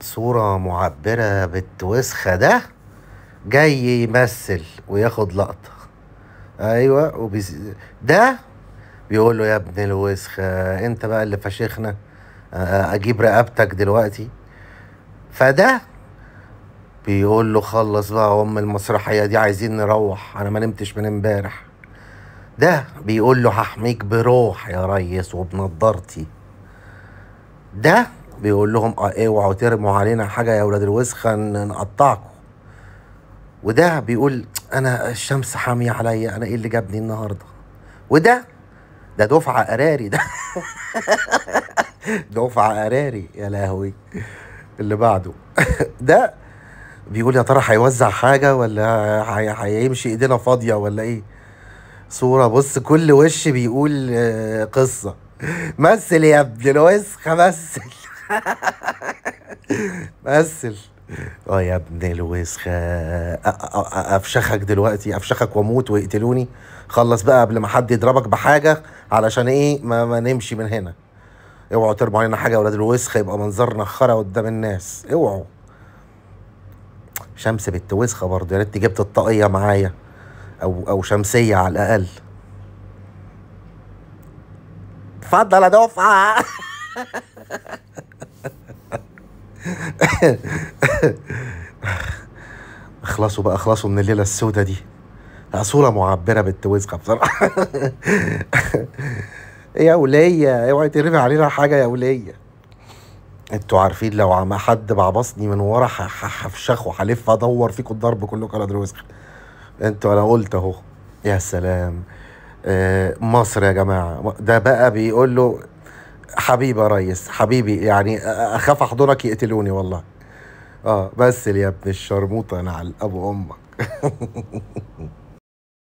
تحت صورة معبرة بالتوسخة ده جاي يمثل وياخد لقطة ايوه وبيز... ده بيقول له يا ابن الوسخة انت بقى اللي فشخنا اجيب رقبتك دلوقتي فده بيقول له خلص بقى ام المسرحيه دي عايزين نروح انا ما نمتش من امبارح ده بيقول له هحميك بروح يا ريس وبنضارتي ده بيقول لهم اه إيه، اوعوا ترموا علينا حاجه يا ولاد الوسخه نقطعكم وده بيقول انا الشمس حاميه عليا انا ايه اللي جابني النهارده وده ده دفعه قراري ده دفعه قراري يا لهوي اللي بعده ده بيقول يا ترى هيوزع حاجه ولا هيمشي ايدينا فاضيه ولا ايه صوره بص كل وش بيقول آه، قصه مثل يا ابن الوسخه مثل مثل اه يا ابن الوسخة افشخك دلوقتي افشخك واموت ويقتلوني خلص بقى قبل ما حد يضربك بحاجة علشان ايه ما, ما نمشي من هنا اوعوا تربوا علينا حاجة يا ولاد الوسخة يبقى منظرنا خرا قدام الناس اوعوا شمس بنت وسخة برضه يا ريت جبت الطاقية معايا او او شمسية على الاقل اتفضل يا دفعة اخلصوا بقى اخلصوا من الليله السوداء دي صورة معبرة بالتوزقة بصراحة يا ولية اوعي تقربي علينا حاجة يا ولية انتوا عارفين لو عم حد بعبصني من ورا هفشخ وهلف ادور فيكم الضرب كلكم على دروسك انتوا انا قلت اهو يا سلام آه، مصر يا جماعة ده بقى بيقول له حبيبي يا ريس حبيبي يعني اخاف احضنك يقتلوني والله اه بس يا ابن الشرموطه انا على ابو امك